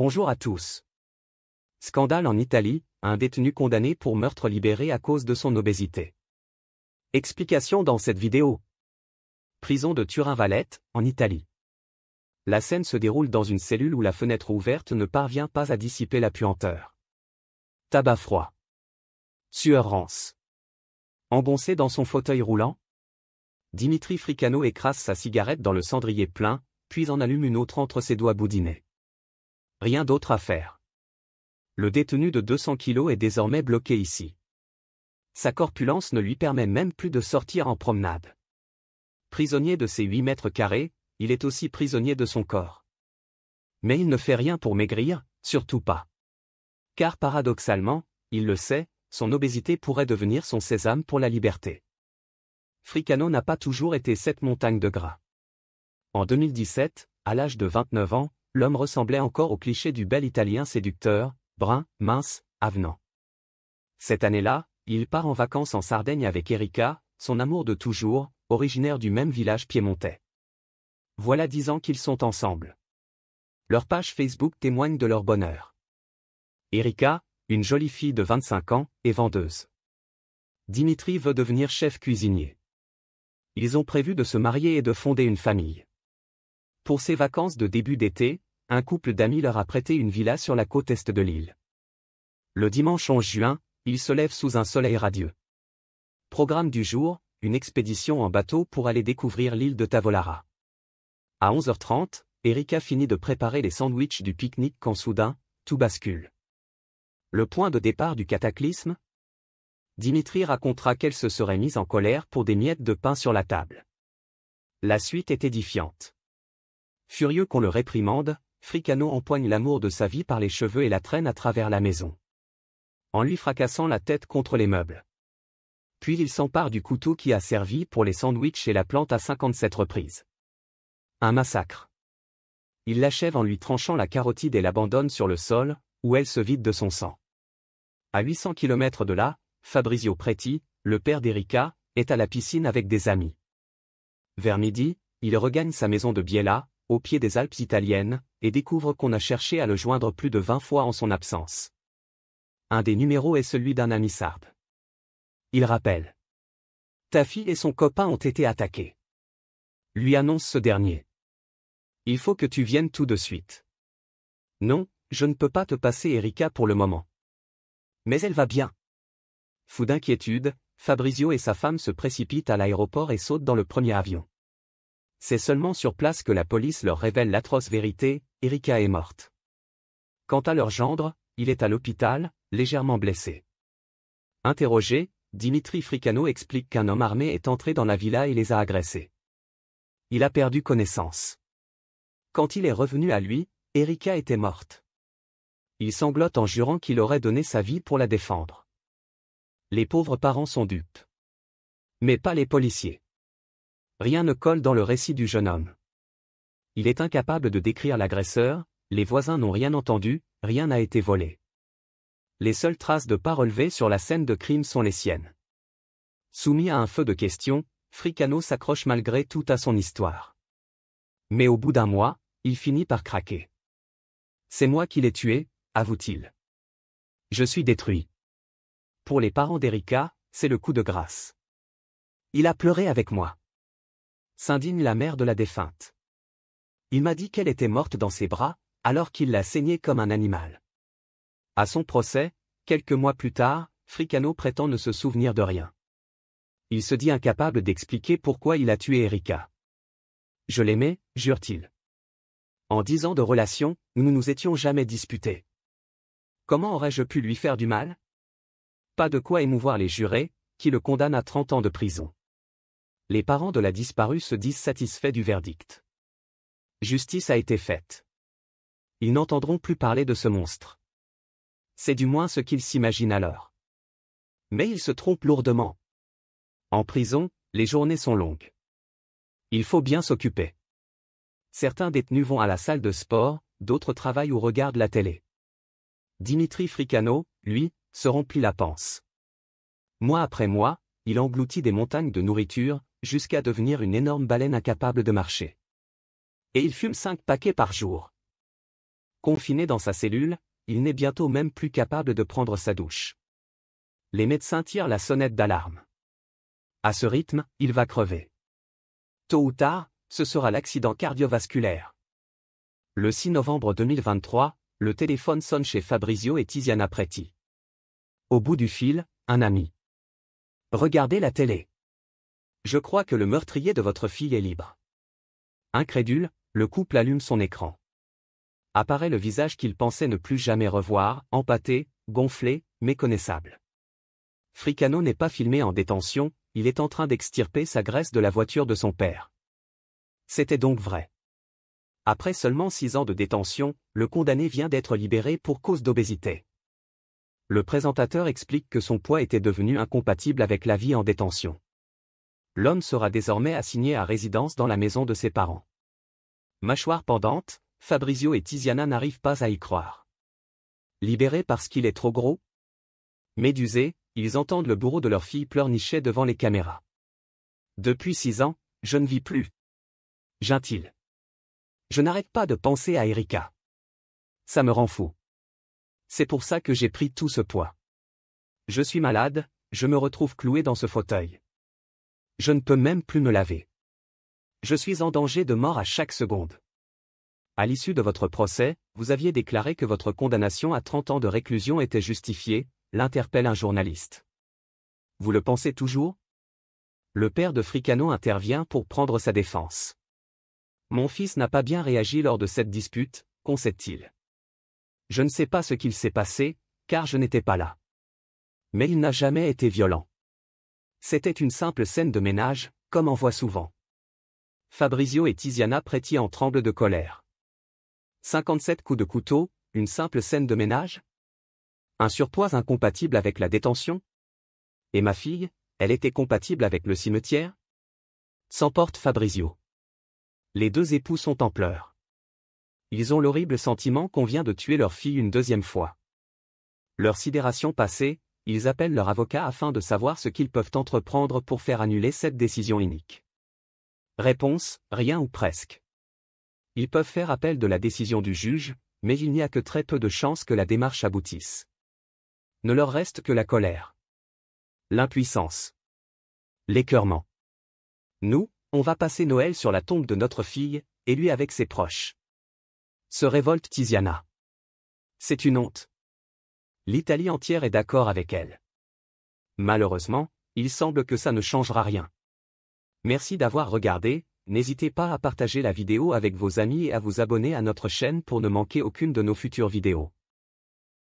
Bonjour à tous. Scandale en Italie, un détenu condamné pour meurtre libéré à cause de son obésité. Explication dans cette vidéo. Prison de Turin-Valette, en Italie. La scène se déroule dans une cellule où la fenêtre ouverte ne parvient pas à dissiper la puanteur. Tabac froid. Sueur rance. Engoncé dans son fauteuil roulant, Dimitri Fricano écrase sa cigarette dans le cendrier plein, puis en allume une autre entre ses doigts boudinés. Rien d'autre à faire. Le détenu de 200 kilos est désormais bloqué ici. Sa corpulence ne lui permet même plus de sortir en promenade. Prisonnier de ses 8 mètres carrés, il est aussi prisonnier de son corps. Mais il ne fait rien pour maigrir, surtout pas. Car paradoxalement, il le sait, son obésité pourrait devenir son sésame pour la liberté. Fricano n'a pas toujours été cette montagne de gras. En 2017, à l'âge de 29 ans, l'homme ressemblait encore au cliché du bel Italien séducteur, brun, mince, avenant. Cette année-là, il part en vacances en Sardaigne avec Erika, son amour de toujours, originaire du même village piémontais. Voilà dix ans qu'ils sont ensemble. Leur page Facebook témoigne de leur bonheur. Erika, une jolie fille de 25 ans, est vendeuse. Dimitri veut devenir chef cuisinier. Ils ont prévu de se marier et de fonder une famille. Pour ses vacances de début d'été, un couple d'amis leur a prêté une villa sur la côte est de l'île. Le dimanche 11 juin, ils se lèvent sous un soleil radieux. Programme du jour, une expédition en bateau pour aller découvrir l'île de Tavolara. À 11h30, Erika finit de préparer les sandwichs du pique-nique quand soudain, tout bascule. Le point de départ du cataclysme Dimitri racontera qu'elle se serait mise en colère pour des miettes de pain sur la table. La suite est édifiante. Furieux qu'on le réprimande, Fricano empoigne l'amour de sa vie par les cheveux et la traîne à travers la maison. En lui fracassant la tête contre les meubles. Puis il s'empare du couteau qui a servi pour les sandwichs et la plante à 57 reprises. Un massacre. Il l'achève en lui tranchant la carotide et l'abandonne sur le sol, où elle se vide de son sang. À 800 km de là, Fabrizio Preti, le père d'Erika, est à la piscine avec des amis. Vers midi, il regagne sa maison de Biella, au pied des Alpes italiennes, et découvre qu'on a cherché à le joindre plus de 20 fois en son absence. Un des numéros est celui d'un ami sard. Il rappelle. Ta fille et son copain ont été attaqués. Lui annonce ce dernier. Il faut que tu viennes tout de suite. Non, je ne peux pas te passer Erika pour le moment. Mais elle va bien. Fou d'inquiétude, Fabrizio et sa femme se précipitent à l'aéroport et sautent dans le premier avion. C'est seulement sur place que la police leur révèle l'atroce vérité, Erika est morte. Quant à leur gendre, il est à l'hôpital, légèrement blessé. Interrogé, Dimitri Fricano explique qu'un homme armé est entré dans la villa et les a agressés. Il a perdu connaissance. Quand il est revenu à lui, Erika était morte. Il sanglote en jurant qu'il aurait donné sa vie pour la défendre. Les pauvres parents sont dupes. Mais pas les policiers. Rien ne colle dans le récit du jeune homme. Il est incapable de décrire l'agresseur, les voisins n'ont rien entendu, rien n'a été volé. Les seules traces de pas relevées sur la scène de crime sont les siennes. Soumis à un feu de questions, Fricano s'accroche malgré tout à son histoire. Mais au bout d'un mois, il finit par craquer. C'est moi qui l'ai tué, avoue-t-il. Je suis détruit. Pour les parents d'Erika, c'est le coup de grâce. Il a pleuré avec moi s'indigne la mère de la défunte. Il m'a dit qu'elle était morte dans ses bras, alors qu'il l'a saignée comme un animal. À son procès, quelques mois plus tard, Fricano prétend ne se souvenir de rien. Il se dit incapable d'expliquer pourquoi il a tué Erika. Je l'aimais, jure-t-il. En dix ans de relation, nous ne nous étions jamais disputés. Comment aurais-je pu lui faire du mal Pas de quoi émouvoir les jurés, qui le condamnent à trente ans de prison les parents de la disparue se disent satisfaits du verdict. Justice a été faite. Ils n'entendront plus parler de ce monstre. C'est du moins ce qu'ils s'imaginent alors. Mais ils se trompent lourdement. En prison, les journées sont longues. Il faut bien s'occuper. Certains détenus vont à la salle de sport, d'autres travaillent ou regardent la télé. Dimitri Fricano, lui, se remplit la panse. Mois après mois, il engloutit des montagnes de nourriture, jusqu'à devenir une énorme baleine incapable de marcher. Et il fume cinq paquets par jour. Confiné dans sa cellule, il n'est bientôt même plus capable de prendre sa douche. Les médecins tirent la sonnette d'alarme. À ce rythme, il va crever. Tôt ou tard, ce sera l'accident cardiovasculaire. Le 6 novembre 2023, le téléphone sonne chez Fabrizio et Tiziana Preti. Au bout du fil, un ami. Regardez la télé. Je crois que le meurtrier de votre fille est libre. Incrédule, le couple allume son écran. Apparaît le visage qu'il pensait ne plus jamais revoir, empâté, gonflé, méconnaissable. Fricano n'est pas filmé en détention, il est en train d'extirper sa graisse de la voiture de son père. C'était donc vrai. Après seulement six ans de détention, le condamné vient d'être libéré pour cause d'obésité. Le présentateur explique que son poids était devenu incompatible avec la vie en détention l'homme sera désormais assigné à résidence dans la maison de ses parents. Mâchoire pendante, Fabrizio et Tiziana n'arrivent pas à y croire. Libéré parce qu'il est trop gros Médusés, ils entendent le bourreau de leur fille pleurnicher devant les caméras. Depuis six ans, je ne vis plus. Gentil. Je n'arrête pas de penser à Erika. Ça me rend fou. C'est pour ça que j'ai pris tout ce poids. Je suis malade, je me retrouve cloué dans ce fauteuil. Je ne peux même plus me laver. Je suis en danger de mort à chaque seconde. À l'issue de votre procès, vous aviez déclaré que votre condamnation à 30 ans de réclusion était justifiée, l'interpelle un journaliste. Vous le pensez toujours Le père de Fricano intervient pour prendre sa défense. Mon fils n'a pas bien réagi lors de cette dispute, concède-t-il. Je ne sais pas ce qu'il s'est passé, car je n'étais pas là. Mais il n'a jamais été violent. C'était une simple scène de ménage, comme on voit souvent. Fabrizio et Tiziana prêtient en tremble de colère. 57 coups de couteau, une simple scène de ménage Un surpoids incompatible avec la détention Et ma fille, elle était compatible avec le cimetière S'emporte Fabrizio. Les deux époux sont en pleurs. Ils ont l'horrible sentiment qu'on vient de tuer leur fille une deuxième fois. Leur sidération passée, ils appellent leur avocat afin de savoir ce qu'ils peuvent entreprendre pour faire annuler cette décision inique. Réponse, rien ou presque. Ils peuvent faire appel de la décision du juge, mais il n'y a que très peu de chances que la démarche aboutisse. Ne leur reste que la colère. L'impuissance. L'écœurement. Nous, on va passer Noël sur la tombe de notre fille, et lui avec ses proches. Se révolte Tiziana. C'est une honte l'Italie entière est d'accord avec elle. Malheureusement, il semble que ça ne changera rien. Merci d'avoir regardé, n'hésitez pas à partager la vidéo avec vos amis et à vous abonner à notre chaîne pour ne manquer aucune de nos futures vidéos.